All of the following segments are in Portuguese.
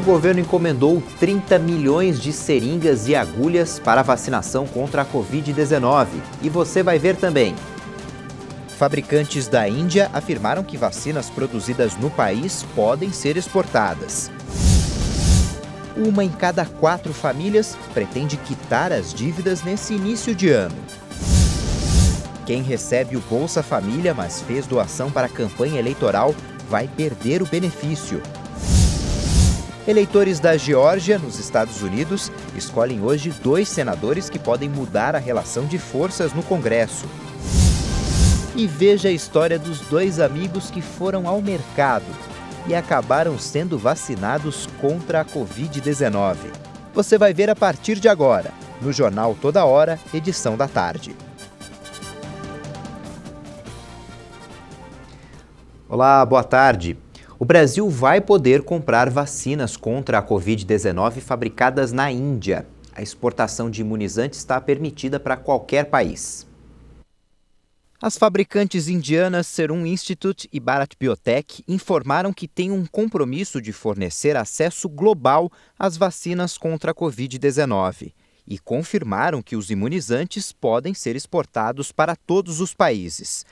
o governo encomendou 30 milhões de seringas e agulhas para vacinação contra a Covid-19. E você vai ver também. Fabricantes da Índia afirmaram que vacinas produzidas no país podem ser exportadas. Uma em cada quatro famílias pretende quitar as dívidas nesse início de ano. Quem recebe o Bolsa Família, mas fez doação para a campanha eleitoral, vai perder o benefício. Eleitores da Geórgia, nos Estados Unidos, escolhem hoje dois senadores que podem mudar a relação de forças no Congresso. E veja a história dos dois amigos que foram ao mercado e acabaram sendo vacinados contra a Covid-19. Você vai ver a partir de agora, no Jornal Toda Hora, edição da tarde. Olá, boa tarde o Brasil vai poder comprar vacinas contra a Covid-19 fabricadas na Índia. A exportação de imunizantes está permitida para qualquer país. As fabricantes indianas Serum Institute e Bharat Biotech informaram que têm um compromisso de fornecer acesso global às vacinas contra a Covid-19 e confirmaram que os imunizantes podem ser exportados para todos os países.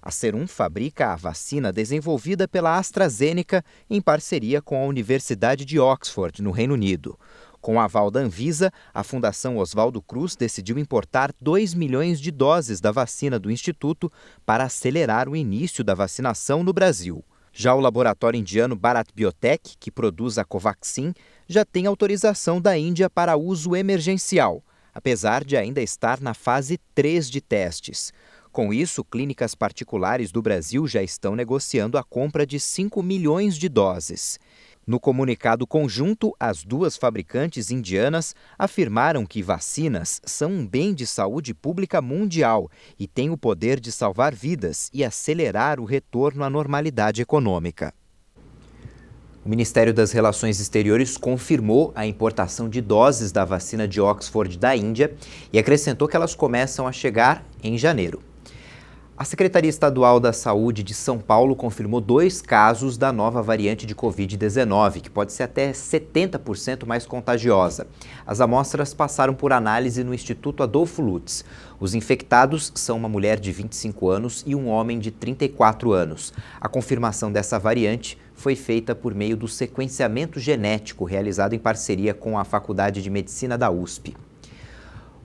A Serum fabrica a vacina desenvolvida pela AstraZeneca em parceria com a Universidade de Oxford, no Reino Unido. Com aval da Anvisa, a Fundação Oswaldo Cruz decidiu importar 2 milhões de doses da vacina do Instituto para acelerar o início da vacinação no Brasil. Já o laboratório indiano Bharat Biotech, que produz a Covaxin, já tem autorização da Índia para uso emergencial, apesar de ainda estar na fase 3 de testes. Com isso, clínicas particulares do Brasil já estão negociando a compra de 5 milhões de doses. No comunicado conjunto, as duas fabricantes indianas afirmaram que vacinas são um bem de saúde pública mundial e têm o poder de salvar vidas e acelerar o retorno à normalidade econômica. O Ministério das Relações Exteriores confirmou a importação de doses da vacina de Oxford da Índia e acrescentou que elas começam a chegar em janeiro. A Secretaria Estadual da Saúde de São Paulo confirmou dois casos da nova variante de Covid-19, que pode ser até 70% mais contagiosa. As amostras passaram por análise no Instituto Adolfo Lutz. Os infectados são uma mulher de 25 anos e um homem de 34 anos. A confirmação dessa variante foi feita por meio do sequenciamento genético realizado em parceria com a Faculdade de Medicina da USP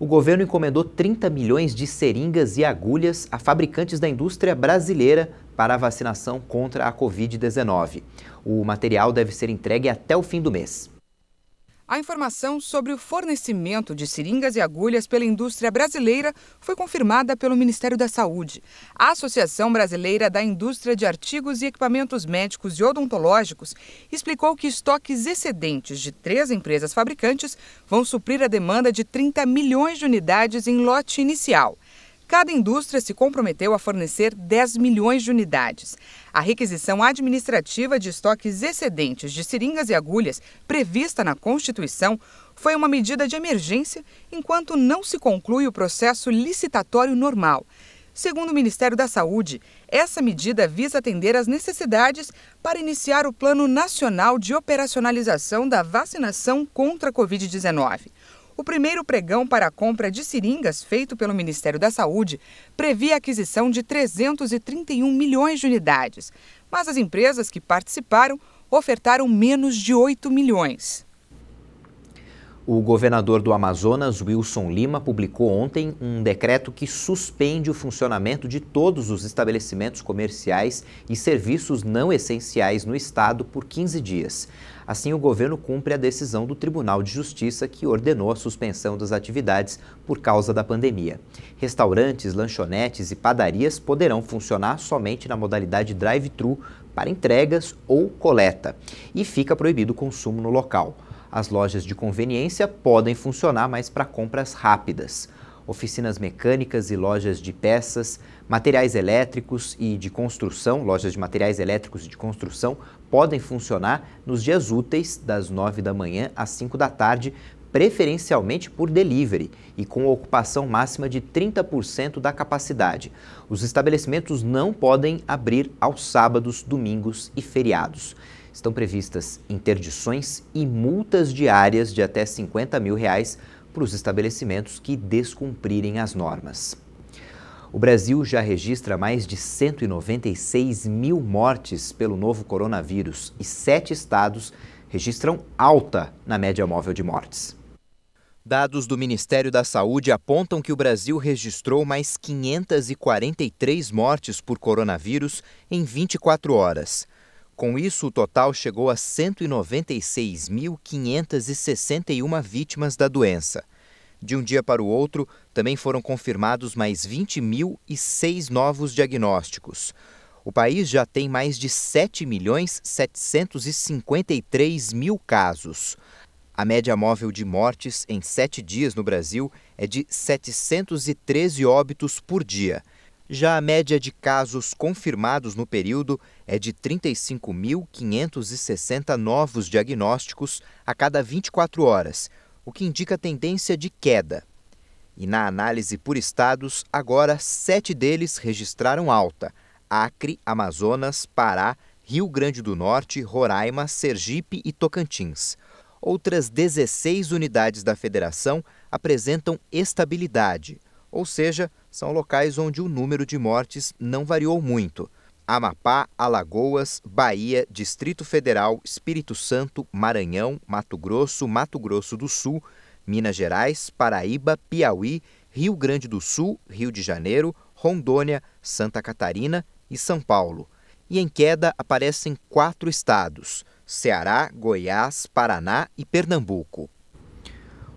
o governo encomendou 30 milhões de seringas e agulhas a fabricantes da indústria brasileira para a vacinação contra a Covid-19. O material deve ser entregue até o fim do mês. A informação sobre o fornecimento de seringas e agulhas pela indústria brasileira foi confirmada pelo Ministério da Saúde. A Associação Brasileira da Indústria de Artigos e Equipamentos Médicos e Odontológicos explicou que estoques excedentes de três empresas fabricantes vão suprir a demanda de 30 milhões de unidades em lote inicial. Cada indústria se comprometeu a fornecer 10 milhões de unidades. A requisição administrativa de estoques excedentes de seringas e agulhas, prevista na Constituição, foi uma medida de emergência enquanto não se conclui o processo licitatório normal. Segundo o Ministério da Saúde, essa medida visa atender às necessidades para iniciar o Plano Nacional de Operacionalização da Vacinação contra a Covid-19. O primeiro pregão para a compra de seringas feito pelo Ministério da Saúde previa a aquisição de 331 milhões de unidades, mas as empresas que participaram ofertaram menos de 8 milhões. O governador do Amazonas, Wilson Lima, publicou ontem um decreto que suspende o funcionamento de todos os estabelecimentos comerciais e serviços não essenciais no estado por 15 dias. Assim, o governo cumpre a decisão do Tribunal de Justiça que ordenou a suspensão das atividades por causa da pandemia. Restaurantes, lanchonetes e padarias poderão funcionar somente na modalidade drive-thru para entregas ou coleta, e fica proibido o consumo no local. As lojas de conveniência podem funcionar mais para compras rápidas. Oficinas mecânicas e lojas de peças, materiais elétricos e de construção, lojas de materiais elétricos e de construção, podem funcionar nos dias úteis, das 9 da manhã às 5 da tarde, preferencialmente por delivery e com ocupação máxima de 30% da capacidade. Os estabelecimentos não podem abrir aos sábados, domingos e feriados estão previstas interdições e multas diárias de até 50 mil reais para os estabelecimentos que descumprirem as normas. O Brasil já registra mais de 196 mil mortes pelo novo coronavírus e sete estados registram alta na média móvel de mortes. Dados do Ministério da Saúde apontam que o Brasil registrou mais 543 mortes por coronavírus em 24 horas. Com isso, o total chegou a 196.561 vítimas da doença. De um dia para o outro, também foram confirmados mais 20.006 novos diagnósticos. O país já tem mais de 7 milhões 753 mil casos. A média móvel de mortes em sete dias no Brasil é de 713 óbitos por dia. Já a média de casos confirmados no período é de 35.560 novos diagnósticos a cada 24 horas, o que indica tendência de queda. E na análise por estados, agora sete deles registraram alta: Acre, Amazonas, Pará, Rio Grande do Norte, Roraima, Sergipe e Tocantins. Outras 16 unidades da federação apresentam estabilidade ou seja, são locais onde o número de mortes não variou muito. Amapá, Alagoas, Bahia, Distrito Federal, Espírito Santo, Maranhão, Mato Grosso, Mato Grosso do Sul, Minas Gerais, Paraíba, Piauí, Rio Grande do Sul, Rio de Janeiro, Rondônia, Santa Catarina e São Paulo. E em queda aparecem quatro estados: Ceará, Goiás, Paraná e Pernambuco.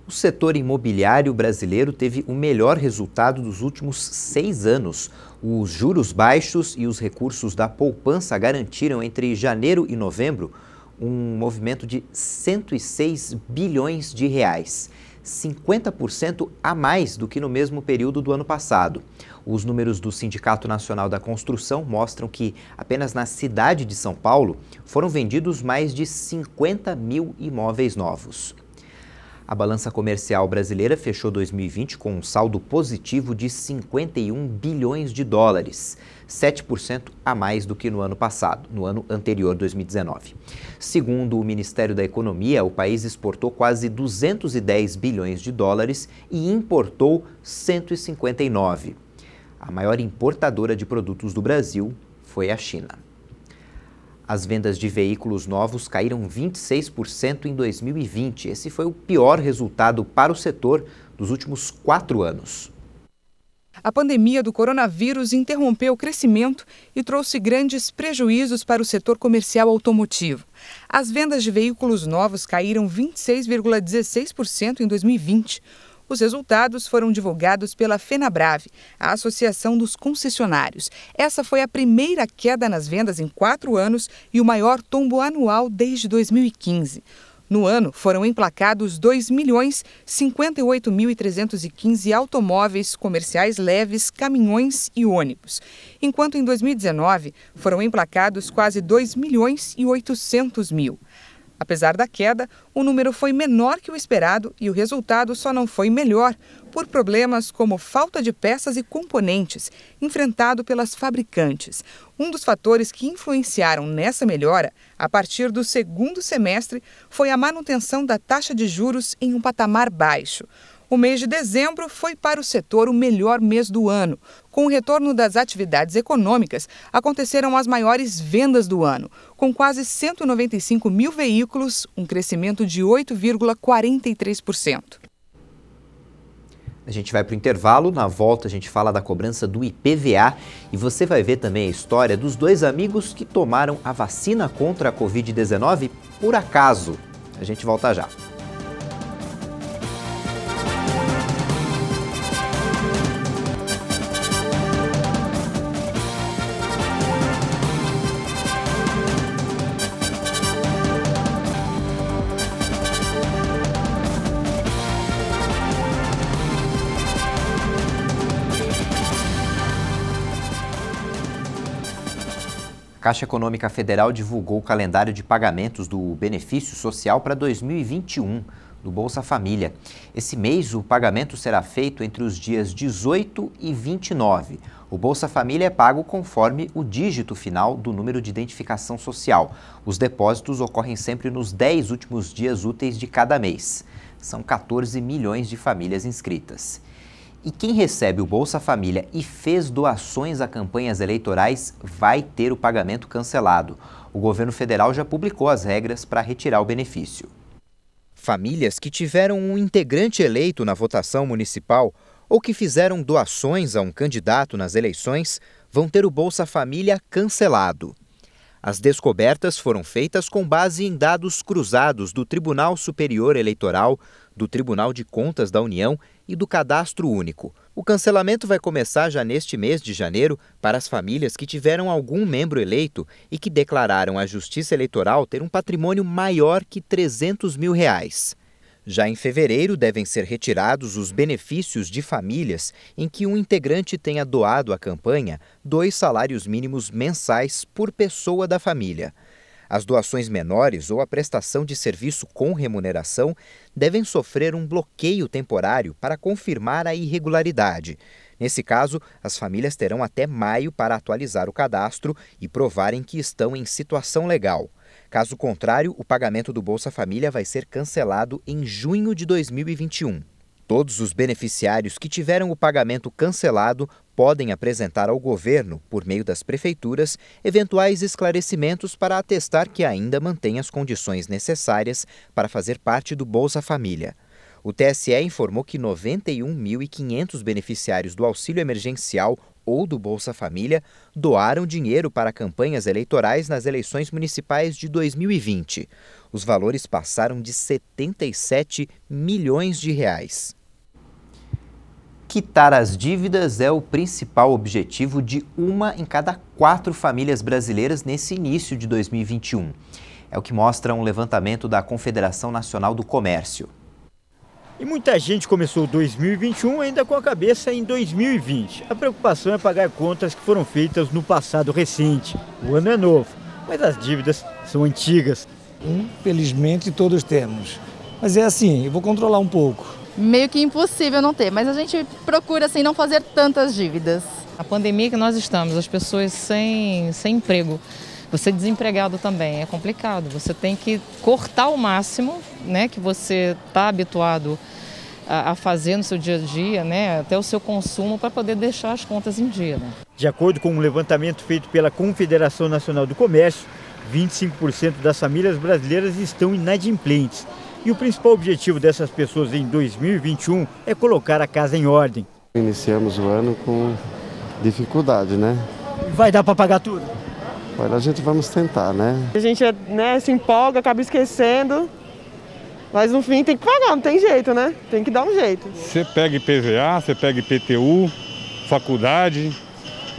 O setor imobiliário brasileiro teve o melhor resultado dos últimos seis anos. Os juros baixos e os recursos da poupança garantiram entre janeiro e novembro um movimento de 106 bilhões de reais, 50% a mais do que no mesmo período do ano passado. Os números do Sindicato Nacional da Construção mostram que, apenas na cidade de São Paulo, foram vendidos mais de 50 mil imóveis novos. A balança comercial brasileira fechou 2020 com um saldo positivo de 51 bilhões de dólares, 7% a mais do que no ano passado, no ano anterior, 2019. Segundo o Ministério da Economia, o país exportou quase 210 bilhões de dólares e importou 159. A maior importadora de produtos do Brasil foi a China. As vendas de veículos novos caíram 26% em 2020. Esse foi o pior resultado para o setor dos últimos quatro anos. A pandemia do coronavírus interrompeu o crescimento e trouxe grandes prejuízos para o setor comercial automotivo. As vendas de veículos novos caíram 26,16% em 2020. Os resultados foram divulgados pela FenaBrave, a Associação dos Concessionários. Essa foi a primeira queda nas vendas em quatro anos e o maior tombo anual desde 2015. No ano, foram emplacados 2 milhões 58.315 automóveis comerciais leves, caminhões e ônibus, enquanto em 2019 foram emplacados quase 2 milhões e 800 mil. Apesar da queda, o número foi menor que o esperado e o resultado só não foi melhor por problemas como falta de peças e componentes enfrentado pelas fabricantes. Um dos fatores que influenciaram nessa melhora, a partir do segundo semestre, foi a manutenção da taxa de juros em um patamar baixo. O mês de dezembro foi para o setor o melhor mês do ano, com o retorno das atividades econômicas, aconteceram as maiores vendas do ano, com quase 195 mil veículos, um crescimento de 8,43%. A gente vai para o intervalo, na volta a gente fala da cobrança do IPVA e você vai ver também a história dos dois amigos que tomaram a vacina contra a Covid-19 por acaso. A gente volta já. Caixa Econômica Federal divulgou o calendário de pagamentos do benefício social para 2021 do Bolsa Família. Esse mês, o pagamento será feito entre os dias 18 e 29. O Bolsa Família é pago conforme o dígito final do número de identificação social. Os depósitos ocorrem sempre nos 10 últimos dias úteis de cada mês. São 14 milhões de famílias inscritas. E quem recebe o Bolsa Família e fez doações a campanhas eleitorais vai ter o pagamento cancelado. O governo federal já publicou as regras para retirar o benefício. Famílias que tiveram um integrante eleito na votação municipal ou que fizeram doações a um candidato nas eleições vão ter o Bolsa Família cancelado. As descobertas foram feitas com base em dados cruzados do Tribunal Superior Eleitoral do Tribunal de Contas da União e do Cadastro Único. O cancelamento vai começar já neste mês de janeiro para as famílias que tiveram algum membro eleito e que declararam à Justiça Eleitoral ter um patrimônio maior que 300 mil reais. Já em fevereiro, devem ser retirados os benefícios de famílias em que um integrante tenha doado à campanha dois salários mínimos mensais por pessoa da família. As doações menores ou a prestação de serviço com remuneração devem sofrer um bloqueio temporário para confirmar a irregularidade. Nesse caso, as famílias terão até maio para atualizar o cadastro e provarem que estão em situação legal. Caso contrário, o pagamento do Bolsa Família vai ser cancelado em junho de 2021. Todos os beneficiários que tiveram o pagamento cancelado podem apresentar ao governo, por meio das prefeituras, eventuais esclarecimentos para atestar que ainda mantém as condições necessárias para fazer parte do Bolsa Família. O TSE informou que 91.500 beneficiários do auxílio emergencial ou do Bolsa Família doaram dinheiro para campanhas eleitorais nas eleições municipais de 2020. Os valores passaram de 77 milhões de reais. Quitar as dívidas é o principal objetivo de uma em cada quatro famílias brasileiras nesse início de 2021. É o que mostra um levantamento da Confederação Nacional do Comércio. E muita gente começou 2021 ainda com a cabeça em 2020. A preocupação é pagar contas que foram feitas no passado recente. O ano é novo, mas as dívidas são antigas. Infelizmente todos temos. Mas é assim, eu vou controlar um pouco meio que impossível não ter, mas a gente procura assim não fazer tantas dívidas. A pandemia que nós estamos, as pessoas sem, sem emprego, você desempregado também, é complicado. Você tem que cortar o máximo né, que você está habituado a, a, fazer no seu dia a dia, né, até o seu consumo, para poder deixar as contas em dia. Né? De acordo com um levantamento feito pela Confederação Nacional do Comércio, 25% das famílias brasileiras estão inadimplentes e o principal objetivo dessas pessoas em 2021 é colocar a casa em ordem. Iniciamos o ano com dificuldade, né? Vai dar para pagar tudo? Olha, a gente vamos tentar, né? A gente é, né, se empolga, acaba esquecendo, mas no fim tem que pagar, não tem jeito, né? Tem que dar um jeito. Você pega IPVA, você pega IPTU, faculdade,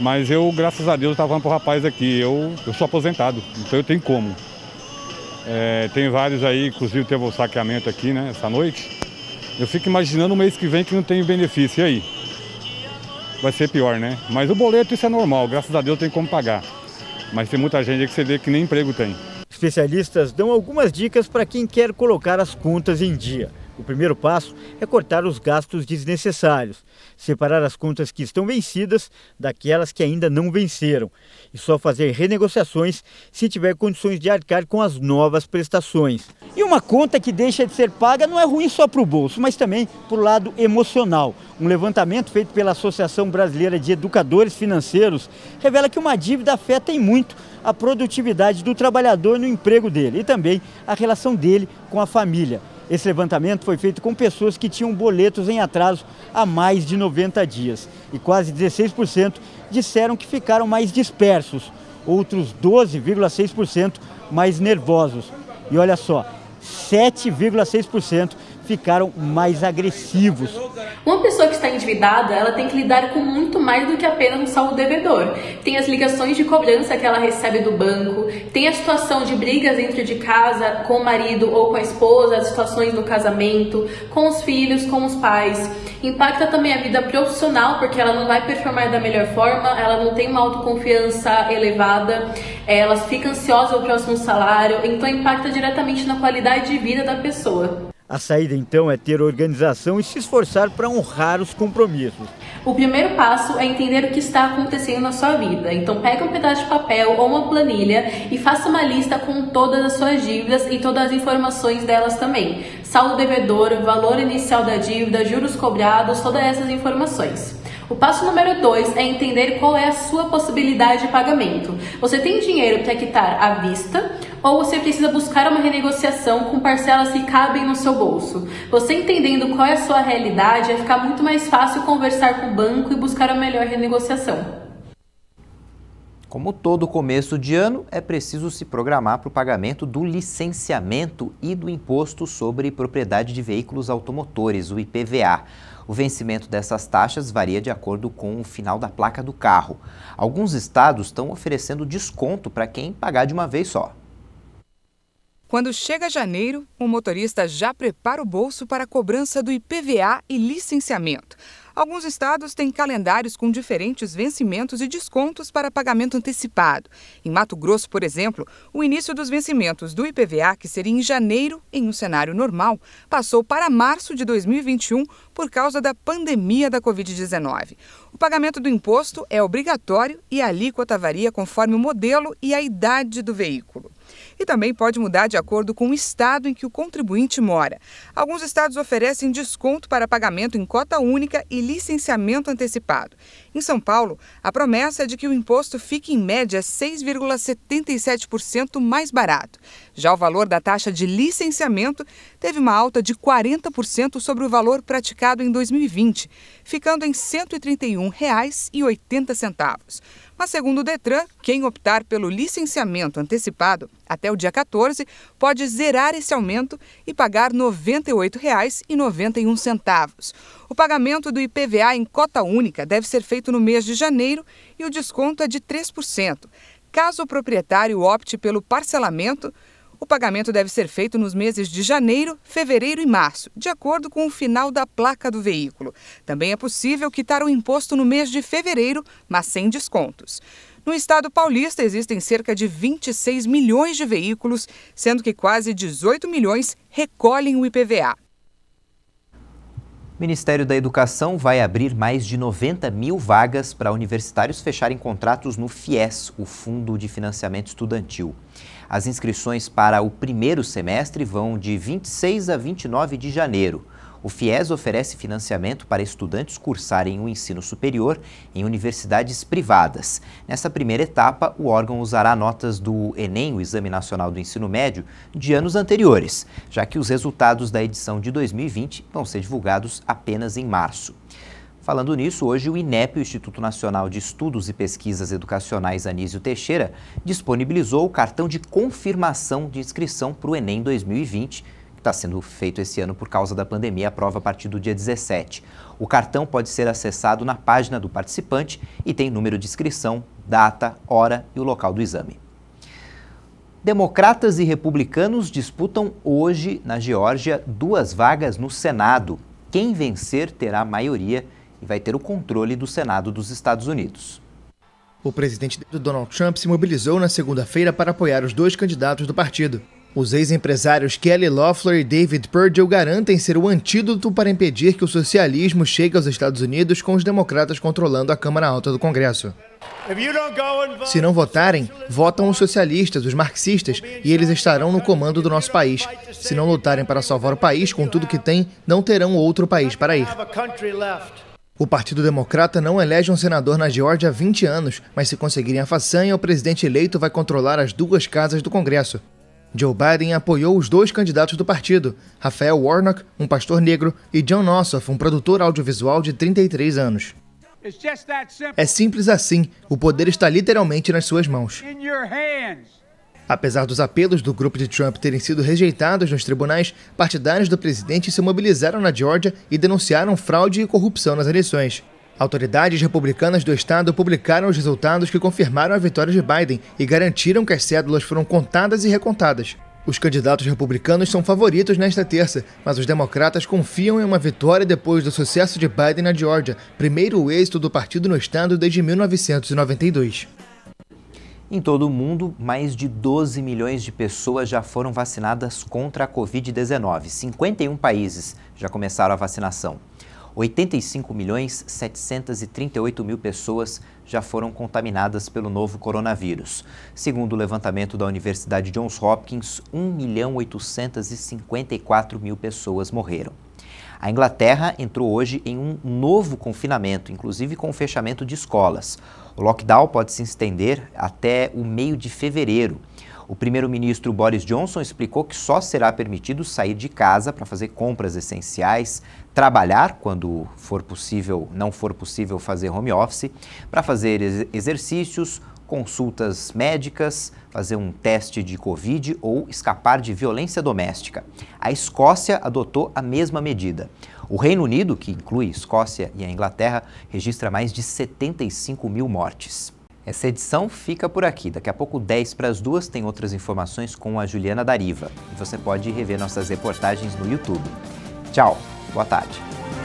mas eu, graças a Deus, estava falando para o rapaz aqui, eu, eu sou aposentado, então eu tenho como. É, tem vários aí, inclusive teve o um saqueamento aqui, né, essa noite. Eu fico imaginando o mês que vem que não tem benefício, e aí? Vai ser pior, né? Mas o boleto isso é normal, graças a Deus tem como pagar. Mas tem muita gente aí que você vê que nem emprego tem. Especialistas dão algumas dicas para quem quer colocar as contas em dia. O primeiro passo é cortar os gastos desnecessários, separar as contas que estão vencidas daquelas que ainda não venceram e só fazer renegociações se tiver condições de arcar com as novas prestações. E uma conta que deixa de ser paga não é ruim só para o bolso, mas também para o lado emocional. Um levantamento feito pela Associação Brasileira de Educadores Financeiros revela que uma dívida afeta em muito a produtividade do trabalhador no emprego dele e também a relação dele com a família. Esse levantamento foi feito com pessoas que tinham boletos em atraso há mais de 90 dias e quase 16% disseram que ficaram mais dispersos, outros 12,6% mais nervosos. E olha só, 7,6% ficaram mais agressivos. Uma pessoa que está endividada, ela tem que lidar com muito mais do que apenas um saldo devedor. Tem as ligações de cobrança que ela recebe do banco, tem a situação de brigas dentro de casa com o marido ou com a esposa, as situações do casamento, com os filhos, com os pais. Impacta também a vida profissional, porque ela não vai performar da melhor forma, ela não tem uma autoconfiança elevada, ela fica ansiosa ao próximo salário, então impacta diretamente na qualidade de vida da pessoa. A saída então é ter organização e se esforçar para honrar os compromissos. O primeiro passo é entender o que está acontecendo na sua vida. Então pegue um pedaço de papel ou uma planilha e faça uma lista com todas as suas dívidas e todas as informações delas também. Saldo devedor, valor inicial da dívida, juros cobrados, todas essas informações. O passo número 2 é entender qual é a sua possibilidade de pagamento. Você tem dinheiro para quitar à vista, ou você precisa buscar uma renegociação com parcelas que cabem no seu bolso. Você entendendo qual é a sua realidade, vai ficar muito mais fácil conversar com o banco e buscar a melhor renegociação. Como todo começo de ano, é preciso se programar para o pagamento do licenciamento e do imposto sobre propriedade de veículos automotores, o IPVA. O vencimento dessas taxas varia de acordo com o final da placa do carro. Alguns estados estão oferecendo desconto para quem pagar de uma vez só. Quando chega janeiro, o motorista já prepara o bolso para a cobrança do IPVA e licenciamento. Alguns estados têm calendários com diferentes vencimentos e descontos para pagamento antecipado. Em Mato Grosso, por exemplo, o início dos vencimentos do IPVA, que seria em janeiro, em um cenário normal, passou para março de 2021 por causa da pandemia da Covid-19. O pagamento do imposto é obrigatório e a alíquota varia conforme o modelo e a idade do veículo. E também pode mudar de acordo com o estado em que o contribuinte mora. Alguns estados oferecem desconto para pagamento em cota única e licenciamento antecipado. Em São Paulo, a promessa é de que o imposto fique em média 6,77% mais barato. Já o valor da taxa de licenciamento teve uma alta de 40% sobre o valor praticado em 2020, ficando em R$ 131,80. Mas, segundo o Detran, quem optar pelo licenciamento antecipado até o dia 14 pode zerar esse aumento e pagar R$ 98,91. O pagamento do IPVA em cota única deve ser feito no mês de janeiro e o desconto é de 3%. Caso o proprietário opte pelo parcelamento, o pagamento deve ser feito nos meses de janeiro, fevereiro e março, de acordo com o final da placa do veículo. Também é possível quitar o imposto no mês de fevereiro, mas sem descontos. No estado paulista existem cerca de 26 milhões de veículos, sendo que quase 18 milhões recolhem o IPVA. O Ministério da Educação vai abrir mais de 90 mil vagas para universitários fecharem contratos no FIES, o Fundo de Financiamento Estudantil. As inscrições para o primeiro semestre vão de 26 a 29 de janeiro. O FIES oferece financiamento para estudantes cursarem o ensino superior em universidades privadas. Nessa primeira etapa, o órgão usará notas do Enem, o Exame Nacional do Ensino Médio, de anos anteriores, já que os resultados da edição de 2020 vão ser divulgados apenas em março. Falando nisso, hoje o INEP, o Instituto Nacional de Estudos e Pesquisas Educacionais Anísio Teixeira, disponibilizou o cartão de confirmação de inscrição para o Enem 2020, que está sendo feito esse ano por causa da pandemia, a prova a partir do dia 17. O cartão pode ser acessado na página do participante e tem número de inscrição, data, hora e o local do exame. Democratas e republicanos disputam hoje, na Geórgia, duas vagas no Senado. Quem vencer terá maioria e vai ter o controle do Senado dos Estados Unidos. O presidente Donald Trump se mobilizou na segunda-feira para apoiar os dois candidatos do partido. Os ex-empresários Kelly Loeffler e David Perdue garantem ser o antídoto para impedir que o socialismo chegue aos Estados Unidos com os democratas controlando a Câmara Alta do Congresso. Se não votarem, votam os socialistas, os marxistas, e eles estarão no comando do nosso país. Se não lutarem para salvar o país com tudo que tem, não terão outro país para ir. O Partido Democrata não elege um senador na Geórgia há 20 anos, mas se conseguirem a façanha, o presidente eleito vai controlar as duas casas do Congresso. Joe Biden apoiou os dois candidatos do partido, Rafael Warnock, um pastor negro, e John Ossoff, um produtor audiovisual de 33 anos. É simples assim, o poder está literalmente nas suas mãos. Apesar dos apelos do grupo de Trump terem sido rejeitados nos tribunais, partidários do presidente se mobilizaram na Geórgia e denunciaram fraude e corrupção nas eleições. Autoridades republicanas do estado publicaram os resultados que confirmaram a vitória de Biden e garantiram que as cédulas foram contadas e recontadas. Os candidatos republicanos são favoritos nesta terça, mas os democratas confiam em uma vitória depois do sucesso de Biden na Geórgia, primeiro êxito do partido no estado desde 1992. Em todo o mundo, mais de 12 milhões de pessoas já foram vacinadas contra a Covid-19. 51 países já começaram a vacinação. 85 milhões 738 mil pessoas já foram contaminadas pelo novo coronavírus. Segundo o levantamento da Universidade Johns Hopkins, 1 milhão 854 mil pessoas morreram. A Inglaterra entrou hoje em um novo confinamento, inclusive com o fechamento de escolas. O lockdown pode se estender até o meio de fevereiro. O primeiro-ministro Boris Johnson explicou que só será permitido sair de casa para fazer compras essenciais, trabalhar quando for possível, não for possível fazer home office, para fazer exercícios, consultas médicas, fazer um teste de Covid ou escapar de violência doméstica. A Escócia adotou a mesma medida. O Reino Unido, que inclui Escócia e a Inglaterra, registra mais de 75 mil mortes. Essa edição fica por aqui. Daqui a pouco, 10 para as duas, tem outras informações com a Juliana Dariva. E você pode rever nossas reportagens no YouTube. Tchau, boa tarde.